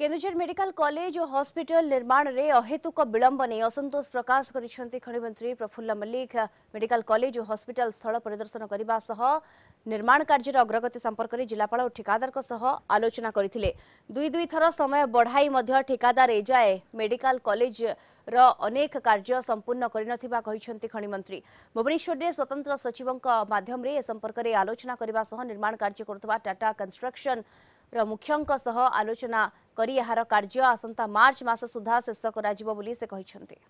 केन्दुर medical college और hospital निर्माण में अहेतुक विलंब नहीं असंतोष प्रकाश कर खणिमंत्री प्रफुल्ल मल्लिक मेडिकल कॉलेज और हॉस्पिटल स्थल परिदर्शन करने निर्माण कार्यर अग्रगति संपर्क में जिलापा और ठिकादार आलोचना करते दुई दुई थर समय बढ़ाई ठिकादार एजाए मेडिकल कलेज अनेक कार्य संपूर्ण कर खणिमंत्री भुवनेश्वर से स्वतंत्र सचिव मध्यम संपर्क में आलोचना करने निर्माण कार्य कराटा कन्स्ट्रक्शन ର ମୁଖ୍ୟଙ୍କ ସହ ଆଲୋଚନା କରି ଏହାର କାର୍ଯ୍ୟ ଆସନ୍ତା ମାର୍ଚ୍ଚ ମାସ ସୁଦ୍ଧା ଶେଷ କରାଯିବ ବୋଲି ସେ କହିଛନ୍ତି